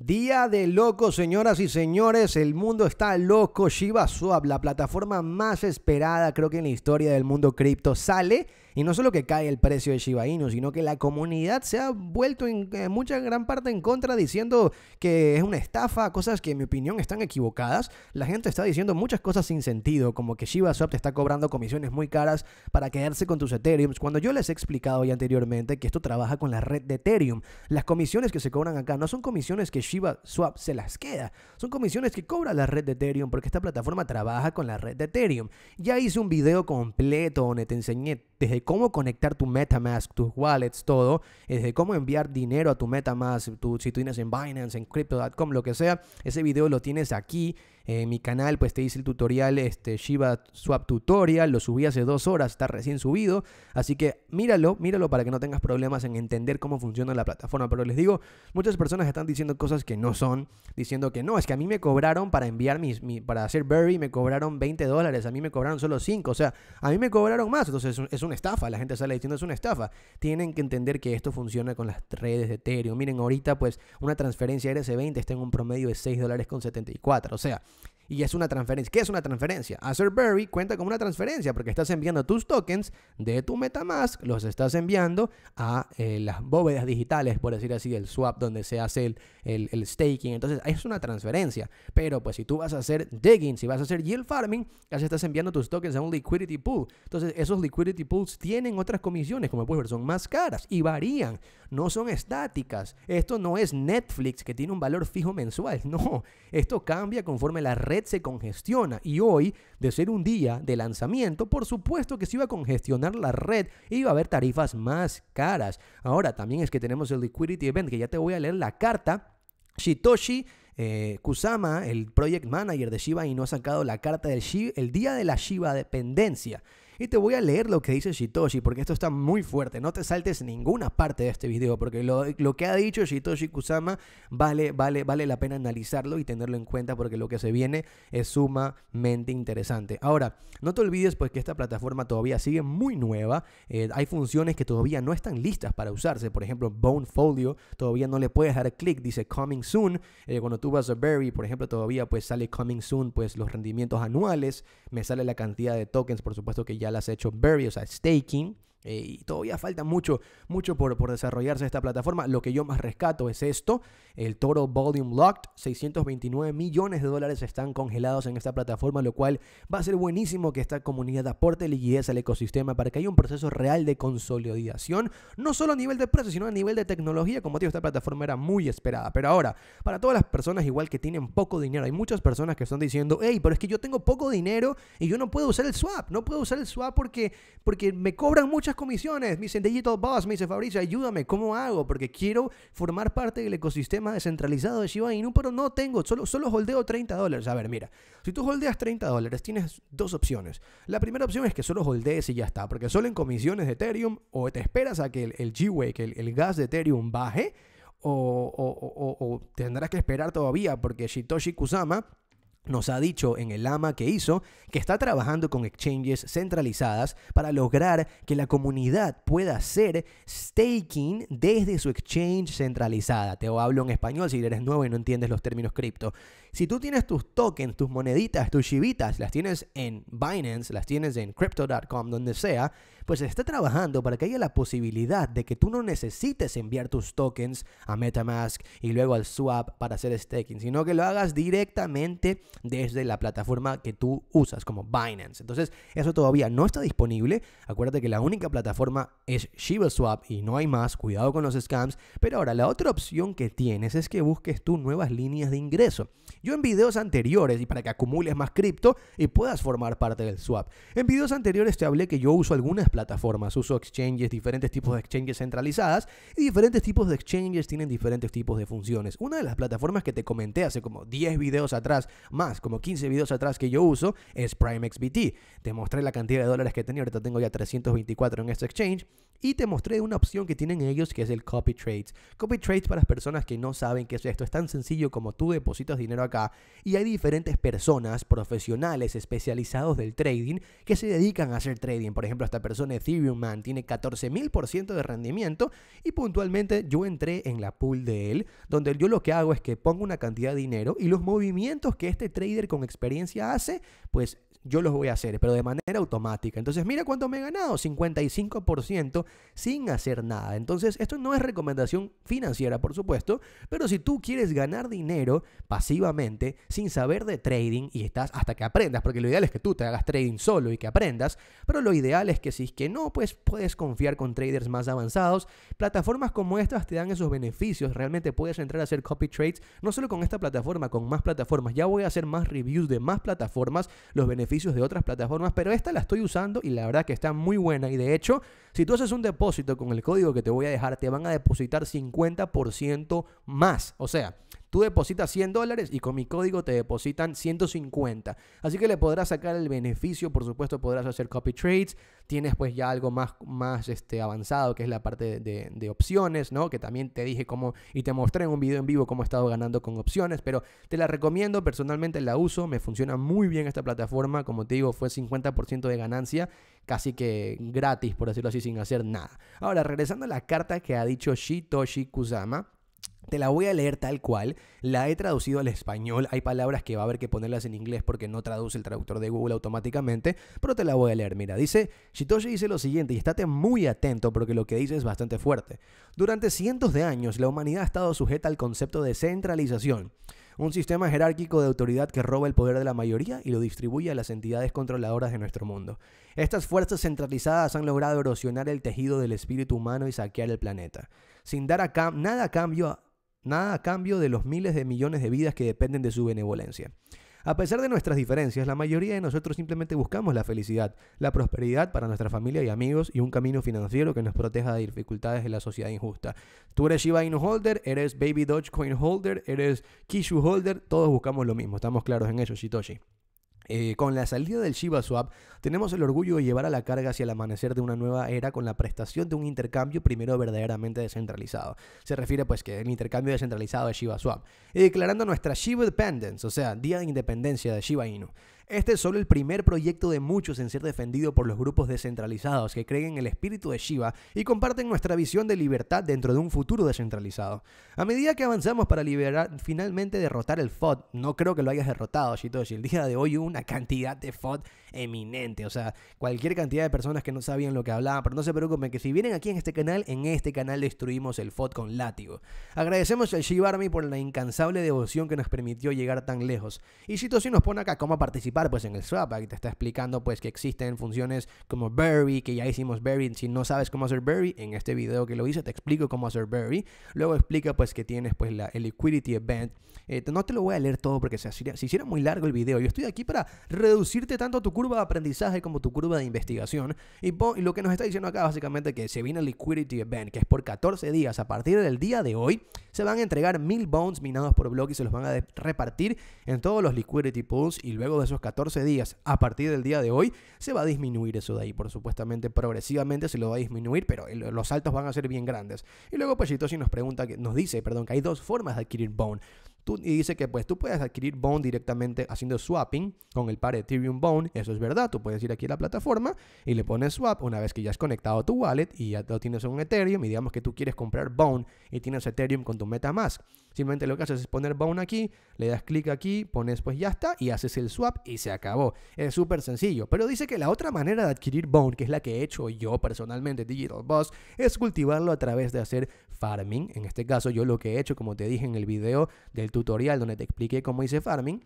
Día de loco, señoras y señores. El mundo está loco. Shiba la plataforma más esperada, creo que en la historia del mundo cripto, sale. Y no solo que cae el precio de Shiba Inu, sino que la comunidad se ha vuelto en, mucha gran parte en contra, diciendo que es una estafa, cosas que en mi opinión están equivocadas. La gente está diciendo muchas cosas sin sentido, como que Shiba te está cobrando comisiones muy caras para quedarse con tus Ethereum. Cuando yo les he explicado ya anteriormente que esto trabaja con la red de Ethereum, las comisiones que se cobran acá no son comisiones que Shiba Swap se las queda. Son comisiones que cobra la red de Ethereum porque esta plataforma trabaja con la red de Ethereum. Ya hice un video completo donde te enseñé desde cómo conectar tu MetaMask, tus wallets, todo, desde cómo enviar dinero a tu MetaMask, tu, si tú tienes en Binance, en crypto.com, lo que sea, ese video lo tienes aquí. En mi canal pues te hice el tutorial, este Shiba Swap Tutorial, lo subí hace dos horas, está recién subido, así que míralo, míralo para que no tengas problemas en entender cómo funciona la plataforma. Pero les digo, muchas personas están diciendo cosas que no son, diciendo que no, es que a mí me cobraron para enviar mis, para hacer Berry, me cobraron 20 dólares, a mí me cobraron solo 5, o sea, a mí me cobraron más, entonces es un estafa, la gente sale diciendo es una estafa. Tienen que entender que esto funciona con las redes de Ethereum. Miren, ahorita pues una transferencia RC20 está en un promedio de 6 dólares con 74. O sea, y es una transferencia. ¿Qué es una transferencia? Burry cuenta con una transferencia porque estás enviando tus tokens de tu MetaMask, los estás enviando a eh, las bóvedas digitales, por decir así, el swap donde se hace el, el, staking. Entonces es una transferencia. Pero pues si tú vas a hacer digging, si vas a hacer yield farming, ya estás enviando tus tokens a un liquidity pool. Entonces esos liquidity pools tienen otras comisiones, como puedes ver, son más caras y varían. No son estáticas. Esto no es Netflix que tiene un valor fijo mensual. No, esto cambia conforme la red se congestiona y hoy, de ser un día de lanzamiento, por supuesto que se iba a congestionar la red y e iba a haber tarifas más caras. Ahora también es que tenemos el Liquidity Event, que ya te voy a leer la carta. Shitoshi eh, Kusama, el project manager de Shiba y no ha sacado la carta del Shiba, el día de la Shiba dependencia. Y te voy a leer lo que dice Shitoshi, porque esto está muy fuerte. No te saltes ninguna parte de este video, porque lo, que ha dicho Shitoshi Kusama vale, vale, vale la pena analizarlo y tenerlo en cuenta, porque lo que se viene es sumamente interesante. Ahora, no te olvides pues que esta plataforma todavía sigue muy nueva. Eh, hay funciones que todavía no están listas para usarse. Por ejemplo, Bonefolio, todavía no le puedes dar clic, dice Coming Soon. Eh, cuando tú vas a Berry, por ejemplo, todavía pues sale Coming Soon, pues los rendimientos anuales. Me sale la cantidad de tokens, por supuesto que ya has las hecho varios, staking, eh, y todavía falta mucho, mucho por, desarrollarse esta plataforma. Lo que yo más rescato es esto, el Total Volume Locked, 629 millones de dólares están congelados en esta plataforma, lo cual va a ser buenísimo que esta comunidad aporte liquidez al ecosistema para que haya un proceso real de consolidación, no solo a nivel de precio, sino a nivel de tecnología. Como te digo, esta plataforma era muy esperada. Pero ahora, para todas las personas igual que tienen poco dinero, hay muchas personas que están diciendo, hey, pero es que yo tengo poco dinero y yo no puedo usar el swap, no puedo usar el swap porque, porque me cobran mucho comisiones. Me dicen Digital Boss, me dice Fabricio, ayúdame, ¿cómo hago? Porque quiero formar parte del ecosistema descentralizado de Shiba Inu, pero no tengo, solo, solo holdeo 30 dólares. A ver, mira, si tú holdeas 30 dólares, tienes dos opciones. La primera opción es que solo holdees y ya está, porque solo en comisiones de Ethereum o te esperas a que el, el g que el, el gas de Ethereum baje, o, o, tendrás que esperar todavía porque Shitoshi Kusama nos ha dicho en el AMA que hizo que está trabajando con exchanges centralizadas para lograr que la comunidad pueda hacer staking desde su exchange centralizada. Te hablo en español si eres nuevo y no entiendes los términos cripto. Si tú tienes tus tokens, tus moneditas, tus chivitas, las tienes en Binance, las tienes en crypto.com, donde sea, pues está trabajando para que haya la posibilidad de que tú no necesites enviar tus tokens a MetaMask y luego al swap para hacer staking, sino que lo hagas directamente desde la plataforma que tú usas, como Binance. Entonces, eso todavía no está disponible. Acuérdate que la única plataforma es ShibaSwap y no hay más. Cuidado con los scams. Pero ahora, la otra opción que tienes es que busques tú nuevas líneas de ingreso. Yo en videos anteriores, y para que acumules más cripto y puedas formar parte del swap, en videos anteriores te hablé que yo uso algunas plataformas, uso exchanges, diferentes tipos de exchanges centralizadas, y diferentes tipos de exchanges tienen diferentes tipos de funciones. Una de las plataformas que te comenté hace como 10 videos atrás, más como 15 videos atrás que yo uso, es PrimeXBT. Te mostré la cantidad de dólares que tenía, ahorita tengo ya 324 en este exchange, y te mostré una opción que tienen ellos que es el copy trades. Copy trades para las personas que no saben qué es esto, es tan sencillo como tú depositas dinero a acá. Y hay diferentes personas, profesionales especializados del trading, que se dedican a hacer trading. Por ejemplo, esta persona Ethereum Man tiene ciento de rendimiento y puntualmente yo entré en la pool de él, donde yo lo que hago es que pongo una cantidad de dinero y los movimientos que este trader con experiencia hace, pues yo los voy a hacer, pero de manera automática. Entonces, mira cuánto me he ganado, 55% sin hacer nada. Entonces, esto no es recomendación financiera, por supuesto, pero si tú quieres ganar dinero pasivamente, sin saber de trading y estás hasta que aprendas, porque lo ideal es que tú te hagas trading solo y que aprendas, pero lo ideal es que si es que no, pues puedes confiar con traders más avanzados. Plataformas como estas te dan esos beneficios, realmente puedes entrar a hacer copy trades, no solo con esta plataforma, con más plataformas. Ya voy a hacer más reviews de más plataformas, los beneficios de otras plataformas, pero esta la estoy usando y la verdad que está muy buena y de hecho si tú haces un depósito con el código que te voy a dejar, te van a depositar 50% más. O sea, tú depositas 100 dólares y con mi código te depositan 150. Así que le podrás sacar el beneficio, por supuesto, podrás hacer copy trades. Tienes pues ya algo más, más este, avanzado, que es la parte de, de opciones, ¿no? Que también te dije cómo y te mostré en un video en vivo cómo he estado ganando con opciones, pero te la recomiendo, personalmente la uso, me funciona muy bien esta plataforma, como te digo, fue 50% de ganancia casi que gratis, por decirlo así, sin hacer nada. Ahora, regresando a la carta que ha dicho Shitoshi Kusama, te la voy a leer tal cual, la he traducido al español, hay palabras que va a haber que ponerlas en inglés porque no traduce el traductor de Google automáticamente, pero te la voy a leer, mira, dice, Shitoshi dice lo siguiente, y estate muy atento porque lo que dice es bastante fuerte. Durante cientos de años, la humanidad ha estado sujeta al concepto de centralización un sistema jerárquico de autoridad que roba el poder de la mayoría y lo distribuye a las entidades controladoras de nuestro mundo. Estas fuerzas centralizadas han logrado erosionar el tejido del espíritu humano y saquear el planeta, sin dar cambio nada a cambio de los miles de millones de vidas que dependen de su benevolencia. A pesar de nuestras diferencias, la mayoría de nosotros simplemente buscamos la felicidad, la prosperidad para nuestra familia y amigos y un camino financiero que nos proteja de dificultades en la sociedad injusta. Tú eres Shiba Inu Holder, eres Baby Coin Holder, eres Kishu Holder, todos buscamos lo mismo, estamos claros en eso, Shitoshi. Eh, con la salida del Shiba Swap, tenemos el orgullo de llevar a la carga hacia el amanecer de una nueva era con la prestación de un intercambio primero verdaderamente descentralizado. Se refiere pues que el intercambio descentralizado de Shiba Swap. Y declarando nuestra Shiba Dependence, o sea, Día de Independencia de Shiba Inu. Este es solo el primer proyecto de muchos en ser defendido por los grupos descentralizados que creen en el espíritu de Shiva y comparten nuestra visión de libertad dentro de un futuro descentralizado. A medida que avanzamos para liberar, finalmente derrotar el FOD, no creo que lo hayas derrotado, Shitoshi. El día de hoy hubo una cantidad de FOD eminente, o sea, cualquier cantidad de personas que no sabían lo que hablaban, pero no se preocupen que si vienen aquí en este canal, en este canal destruimos el FOD con látigo. Agradecemos al Shiva Army por la incansable devoción que nos permitió llegar tan lejos. Y Shitoshi nos pone acá cómo participar pues en el swap Aquí Te está explicando pues que existen funciones como bury, que ya hicimos bury. Si no sabes cómo hacer bury, en este video que lo hice te explico cómo hacer bury. Luego explica pues que tienes pues la, el liquidity event. Eh, no te lo voy a leer todo porque se, si hiciera muy largo el video. Yo estoy aquí para reducirte tanto tu curva de aprendizaje como tu curva de investigación. Y, lo que nos está diciendo acá básicamente que se viene el liquidity event, que es por 14 días. A partir del día de hoy se van a entregar mil bones minados por block y se los van a repartir en todos los liquidity pools. Y luego de esos 14 días a partir del día de hoy, se va a disminuir eso de ahí, por supuestamente progresivamente se lo va a disminuir, pero los saltos van a ser bien grandes. Y luego si nos pregunta, nos dice, perdón, que hay dos formas de adquirir Bone. Tú, y dice que pues tú puedes adquirir Bone directamente haciendo swapping con el par Ethereum Bone, eso es verdad, tú puedes ir aquí a la plataforma y le pones swap una vez que ya has conectado tu wallet y ya lo tienes un Ethereum y digamos que tú quieres comprar Bone y tienes Ethereum con tu MetaMask. Simplemente lo que haces es poner BONE aquí, le das clic aquí, pones pues ya está y haces el swap y se acabó. Es súper sencillo. Pero dice que la otra manera de adquirir BONE, que es la que he hecho yo personalmente, Digital Boss, es cultivarlo a través de hacer farming. En este caso yo lo que he hecho, como te dije en el video del tutorial donde te expliqué cómo hice farming,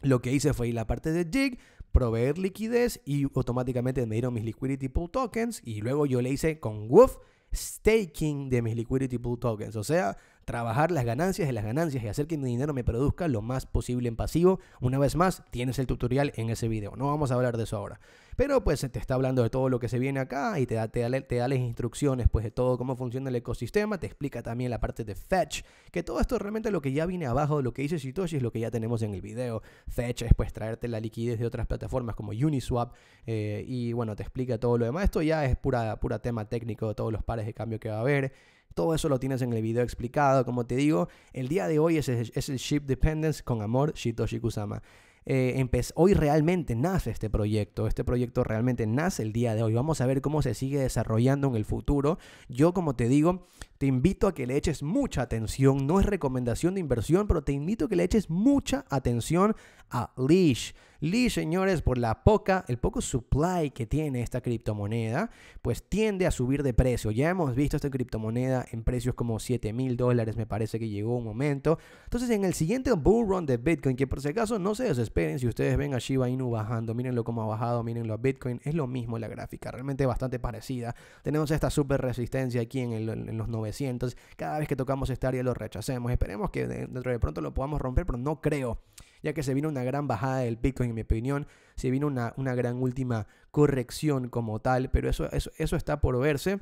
lo que hice fue ir a la parte de jig, proveer liquidez y automáticamente me dieron mis liquidity pool tokens y luego yo le hice con woof staking de mis liquidity pool tokens. O sea, trabajar las ganancias de las ganancias y hacer que mi dinero me produzca lo más posible en pasivo. Una vez más, tienes el tutorial en ese video. No vamos a hablar de eso ahora. Pero pues te está hablando de todo lo que se viene acá y te da, te las instrucciones pues de todo cómo funciona el ecosistema. Te explica también la parte de Fetch, que todo esto realmente lo que ya viene abajo de lo que dice Satoshi es lo que ya tenemos en el video. Fetch es pues traerte la liquidez de otras plataformas como Uniswap eh, y bueno, te explica todo lo demás. Esto ya es pura, pura tema técnico de todos los pares de cambio que va a haber. Todo eso lo tienes en el video explicado. Como te digo, el día de hoy es, el, Ship Dependence con amor Shitoshi Kusama. Eh, hoy realmente nace este proyecto. Este proyecto realmente nace el día de hoy. Vamos a ver cómo se sigue desarrollando en el futuro. Yo, como te digo, te invito a que le eches mucha atención. No es recomendación de inversión, pero te invito a que le eches mucha atención a Leash. Leash, señores, por la poca, el poco supply que tiene esta criptomoneda, pues tiende a subir de precio. Ya hemos visto esta criptomoneda en precios como 7 mil dólares, me parece que llegó un momento. Entonces, en el siguiente bull run de Bitcoin, que por si acaso no se desesperen si ustedes ven a Shiba Inu bajando, mírenlo como ha bajado, mírenlo a Bitcoin, es lo mismo la gráfica, realmente bastante parecida. Tenemos esta super resistencia aquí en, en los 90 entonces, Cada vez que tocamos esta área lo rechacemos. Esperemos que dentro de pronto lo podamos romper, pero no creo, ya que se vino una gran bajada del Bitcoin, en mi opinión. Se vino una, una gran última corrección como tal, pero eso, eso, eso está por verse.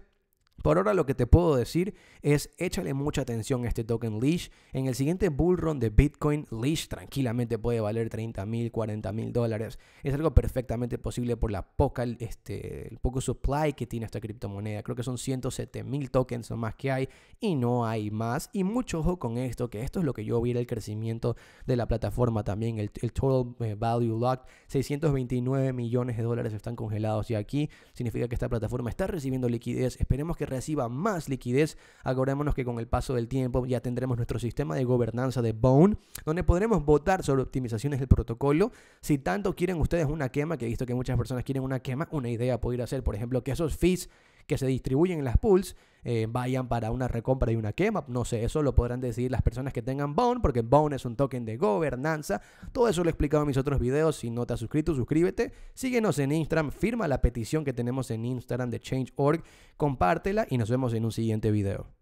Por ahora lo que te puedo decir es échale mucha atención a este token Leash. En el siguiente bull run de Bitcoin, Leash tranquilamente puede valer 30 mil, 40 mil dólares. Es algo perfectamente posible por la poca, este, el poco supply que tiene esta criptomoneda. Creo que son 107 mil tokens más que hay y no hay más. Y mucho ojo con esto, que esto es lo que yo vi el crecimiento de la plataforma también. El, el total eh, value locked, 629 millones de dólares están congelados ya aquí. Significa que esta plataforma está recibiendo liquidez. Esperemos que reciba más liquidez. Acordémonos que con el paso del tiempo ya tendremos nuestro sistema de gobernanza de Bone, donde podremos votar sobre optimizaciones del protocolo. Si tanto quieren ustedes una quema, que he visto que muchas personas quieren una quema, una idea podría ser, por ejemplo, que esos fees que se distribuyen en las pools eh, vayan para una recompra y una quema. No sé, eso lo podrán decidir las personas que tengan Bone, porque Bone es un token de gobernanza. Todo eso lo he explicado en mis otros videos. Si no te has suscrito, suscríbete. Síguenos en Instagram, firma la petición que tenemos en Instagram de Change.org, compártela y nos vemos en un siguiente video.